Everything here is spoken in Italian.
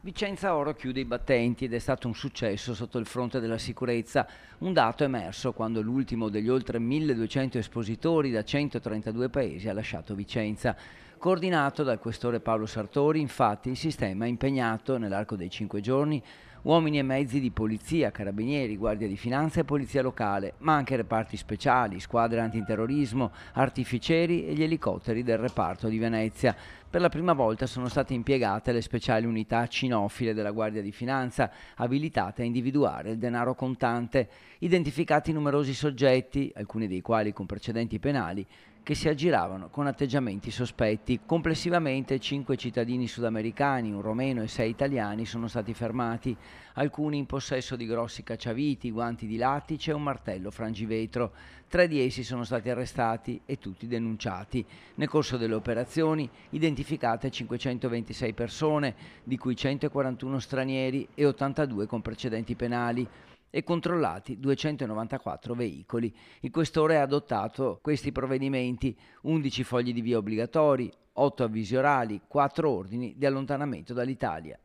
Vicenza Oro chiude i battenti ed è stato un successo sotto il fronte della sicurezza, un dato emerso quando l'ultimo degli oltre 1200 espositori da 132 paesi ha lasciato Vicenza coordinato dal questore Paolo Sartori. Infatti il sistema è impegnato nell'arco dei cinque giorni uomini e mezzi di polizia, carabinieri, guardia di finanza e polizia locale, ma anche reparti speciali, squadre antiterrorismo, artificieri e gli elicotteri del reparto di Venezia. Per la prima volta sono state impiegate le speciali unità cinofile della Guardia di Finanza, abilitate a individuare il denaro contante, identificati numerosi soggetti, alcuni dei quali con precedenti penali, che si aggiravano con atteggiamenti sospetti. Complessivamente cinque cittadini sudamericani, un romeno e sei italiani sono stati fermati, alcuni in possesso di grossi cacciaviti, guanti di lattice e un martello frangivetro. Tre di essi sono stati arrestati e tutti denunciati. Nel corso delle operazioni identificate 526 persone, di cui 141 stranieri e 82 con precedenti penali e controllati 294 veicoli. Il questore ha adottato questi provvedimenti, 11 fogli di via obbligatori, 8 avvisi orali, 4 ordini di allontanamento dall'Italia.